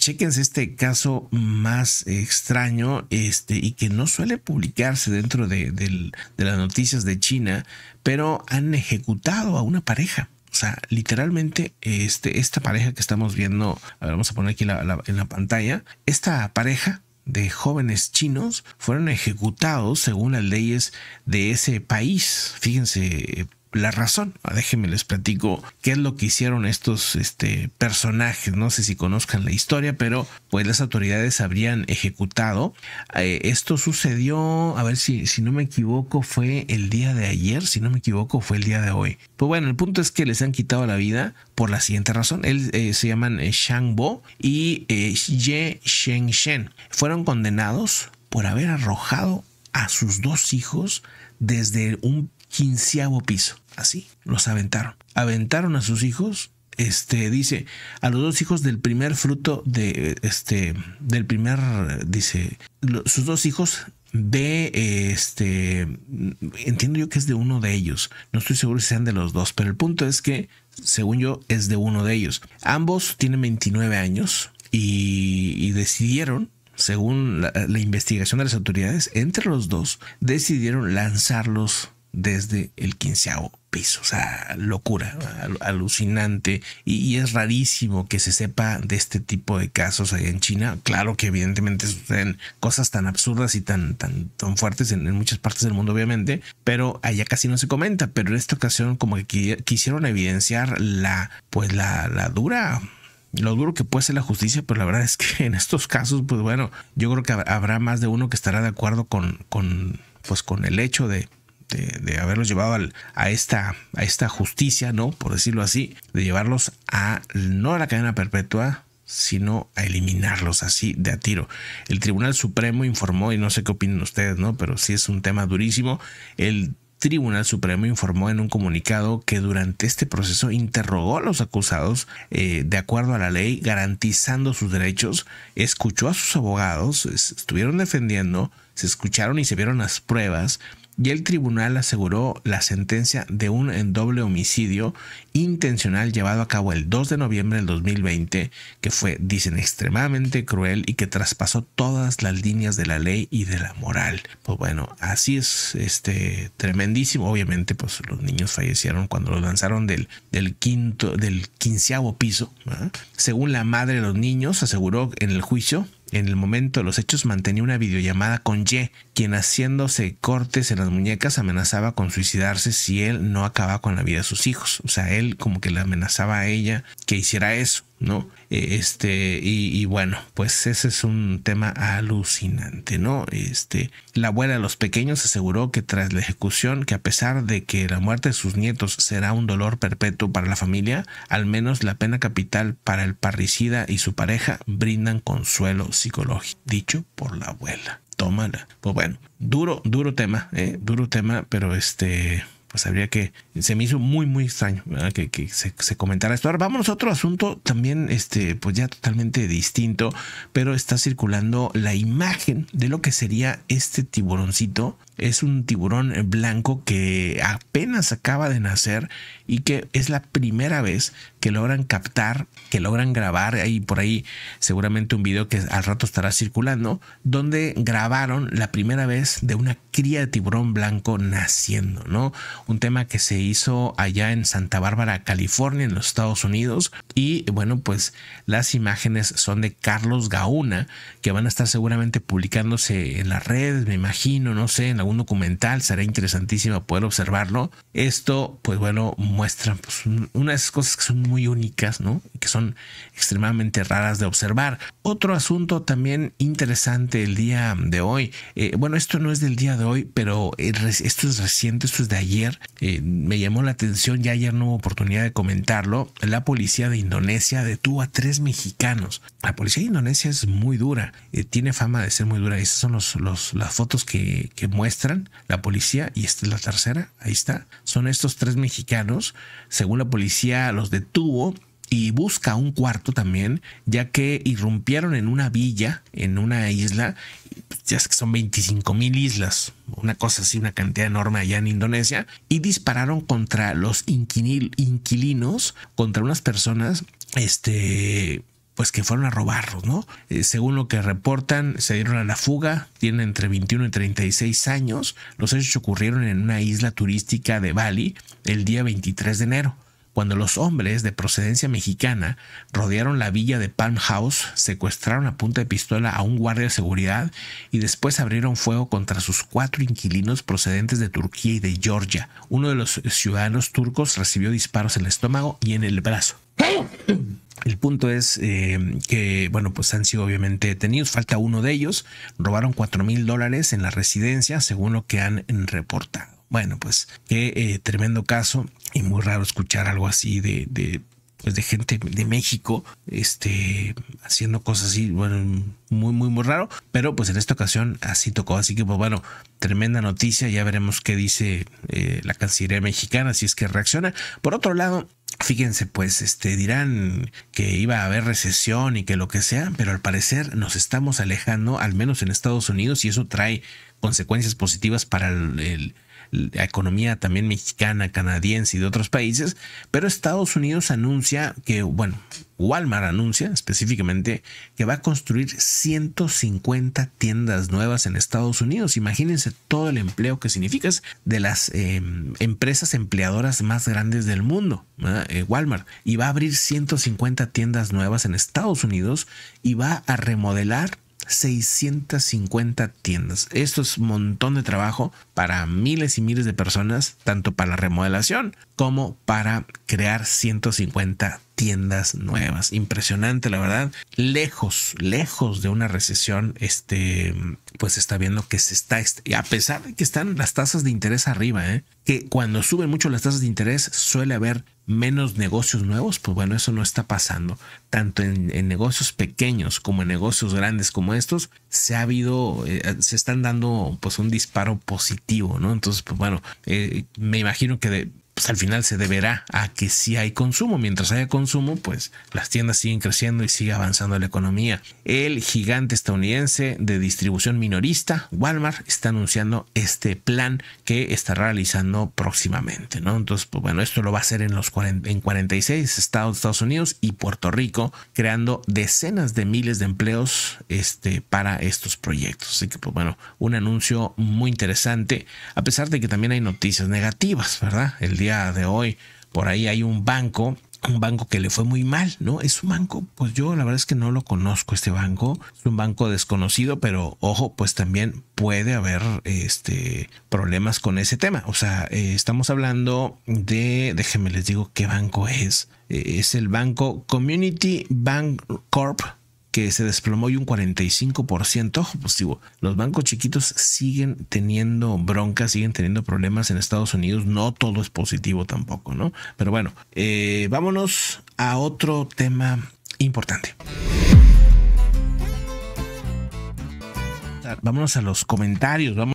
chéquense este caso más extraño este, y que no suele publicarse dentro de, las noticias de China, pero han ejecutado a una pareja. O sea, literalmente, este, esta pareja que estamos viendo, vamos a poner aquí en la pantalla, esta pareja de jóvenes chinos fueron ejecutados según las leyes de ese país. Fíjense, la razón. Ah, déjenme les platico qué es lo que hicieron estos este, personajes. No sé si conozcan la historia, pero pues las autoridades habrían ejecutado. Eh, esto sucedió, a ver si, si no me equivoco, fue el día de ayer, si no me equivoco, fue el día de hoy. Pues bueno, el punto es que les han quitado la vida por la siguiente razón. Él, eh, se llaman eh, Shang Bo y Ye Shen Shen. Fueron condenados por haber arrojado a sus dos hijos desde un quinceavo piso. Así, los aventaron. Aventaron a sus hijos. Este dice a los dos hijos del primer fruto de este del primer dice sus dos hijos de este entiendo yo que es de uno de ellos no estoy seguro si sean de los dos pero el punto es que según yo es de uno de ellos ambos tienen 29 años y, decidieron según la, la investigación de las autoridades entre los dos decidieron lanzarlos desde el quinceavo piso. O sea, locura, alucinante. Y, es rarísimo que se sepa de este tipo de casos allá en China. Claro que evidentemente suceden cosas tan absurdas y tan, tan, tan fuertes en, muchas partes del mundo, obviamente. Pero allá casi no se comenta. Pero en esta ocasión como que quisieron evidenciar la, pues la, la dura lo duro que puede ser la justicia, pero la verdad es que en estos casos, pues bueno, yo creo que habrá más de uno que estará de acuerdo con, con, pues con el hecho de, este, de, haberlos llevado a, esta, a esta justicia, ¿no? Por decirlo así, de llevarlos a, no a la cadena perpetua, sino a eliminarlos así de a tiro. El Tribunal Supremo informó, y no sé qué opinan ustedes, ¿no? Pero sí es un tema durísimo. El Tribunal Supremo informó en un comunicado que durante este proceso interrogó a los acusados eh, de acuerdo a la ley, garantizando sus derechos, escuchó a sus abogados, estuvieron defendiendo, se escucharon y se vieron las pruebas y el tribunal aseguró la sentencia de un doble homicidio intencional llevado a cabo el 2 de noviembre del 2020, que fue, dicen, extremadamente cruel y que traspasó todas las líneas de la ley y de la moral. Pues bueno, así es este tremendísimo. Obviamente, pues los niños fallecieron cuando los lanzaron del, del quinto, del quinceavo piso. Según la madre de los niños, aseguró en el juicio en el momento los hechos mantenía una videollamada con Ye, quien haciéndose cortes en las muñecas amenazaba con suicidarse si él no acaba con la vida de sus hijos. O sea, él como que le amenazaba a ella que hiciera eso, ¿no? E, este, y, y bueno, pues ese es un tema alucinante, ¿no? Este, la abuela de los pequeños aseguró que tras la ejecución, que a pesar de que la muerte de sus nietos será un dolor perpetuo para la familia, al menos la pena capital para el parricida y su pareja brindan consuelo psicológico, dicho por la abuela tómala. Pues bueno, duro, duro tema, eh, duro tema, pero este pues habría que, se me hizo muy, muy extraño que, se, comentara esto. Ahora vamos a otro asunto también, este, pues ya totalmente distinto, pero está circulando la imagen de lo que sería este tiburoncito es un tiburón blanco que apenas acaba de nacer y que es la primera vez que logran captar, que logran grabar. Hay por ahí seguramente un video que al rato estará circulando, donde grabaron la primera vez de una cría de tiburón blanco naciendo, ¿no? Un tema que se hizo allá en Santa Bárbara, California, en los Estados Unidos. Y bueno, pues las imágenes son de Carlos Gauna, que van a estar seguramente publicándose en las redes, me imagino, no sé, en algún un documental, será interesantísimo poder observarlo. Esto, pues bueno, muestra pues, unas cosas que son muy únicas, ¿no? que son extremadamente raras de observar. Otro asunto también interesante el día de hoy, eh, bueno, esto no es del día de hoy, pero eh, esto es reciente, esto es de ayer, eh, me llamó la atención, ya ayer no hubo oportunidad de comentarlo, la policía de Indonesia detuvo a tres mexicanos. La policía de Indonesia es muy dura, tiene fama de ser muy dura, esas son los, las fotos que, que muestran la policía y esta es la tercera, ahí está, son estos tres mexicanos, según la policía los detuvo y busca un cuarto también, ya que irrumpieron en una villa, en una isla, ya que son 25 mil islas, una cosa así, una cantidad enorme allá en Indonesia, y dispararon contra los inquilinos, contra unas personas, este, pues que fueron a robarlos, ¿no? Eh, según lo que reportan, se dieron a la fuga, tienen entre 21 y 36 años. Los hechos ocurrieron en una isla turística de Bali el día 23 de enero cuando los hombres de procedencia mexicana rodearon la villa de Palm House, secuestraron a punta de pistola a un guardia de seguridad y después abrieron fuego contra sus cuatro inquilinos procedentes de Turquía y de Georgia. Uno de los ciudadanos turcos recibió disparos en el estómago y en el brazo. El punto es eh, que, bueno, pues han sido obviamente detenidos. Falta uno de ellos. Robaron cuatro mil dólares en la residencia, según lo que han reportado. Bueno, pues qué eh, tremendo caso y muy raro escuchar algo así de, de pues de gente de México este haciendo cosas así bueno muy muy muy raro pero pues en esta ocasión así tocó así que pues bueno tremenda noticia ya veremos qué dice eh, la Cancillería mexicana si es que reacciona por otro lado Fíjense, pues este dirán que iba a haber recesión y que lo que sea, pero al parecer nos estamos alejando, al menos en Estados Unidos, y eso trae consecuencias positivas para el, el la economía también mexicana, canadiense y de otros países, pero Estados Unidos anuncia que, bueno, Walmart anuncia específicamente que va a construir 150 tiendas nuevas en Estados Unidos. Imagínense todo el empleo que significa. de las em, empresas empleadoras más grandes del mundo, eh, Walmart. Y va a abrir 150 tiendas nuevas en Estados Unidos y va a remodelar 650 tiendas. Esto es un montón de trabajo para miles y miles de personas, tanto para la remodelación como para crear 150 tiendas nuevas. Impresionante, la verdad. Lejos, lejos de una recesión, este, pues está viendo que se está, a pesar de que están las tasas de interés arriba, ¿eh? que cuando suben mucho las tasas de interés suele haber menos negocios nuevos, pues bueno, eso no está pasando. Tanto en, negocios pequeños como en negocios grandes como estos, se ha habido, eh, se están dando pues un disparo positivo, ¿no? Entonces, pues bueno, eh, me imagino que de, pues, al final se deberá a que si hay consumo. Mientras haya consumo, pues las tiendas siguen creciendo y sigue avanzando la economía. El gigante estadounidense de distribución minorista, Walmart, está anunciando este plan que está realizando próximamente, ¿no? Entonces, pues bueno, esto lo va a hacer en los en 46 estados Estados Unidos y Puerto Rico, creando decenas de miles de empleos este, para estos proyectos. Así que, pues bueno, un anuncio muy interesante, a pesar de que también hay noticias negativas, ¿verdad? El día de hoy. Por ahí hay un banco un banco que le fue muy mal, ¿no? Es un banco, pues yo la verdad es que no lo conozco este banco, es un banco desconocido, pero ojo, pues también puede haber este problemas con ese tema. O sea, eh, estamos hablando de, déjenme les digo qué banco es. Eh, es el banco Community Bank Corp que se desplomó y un 45%. Pues digo, los bancos chiquitos siguen teniendo broncas, siguen teniendo problemas en Estados Unidos. No todo es positivo tampoco, ¿no? Pero bueno, eh, vámonos a otro tema importante. Vámonos a los comentarios. Vamos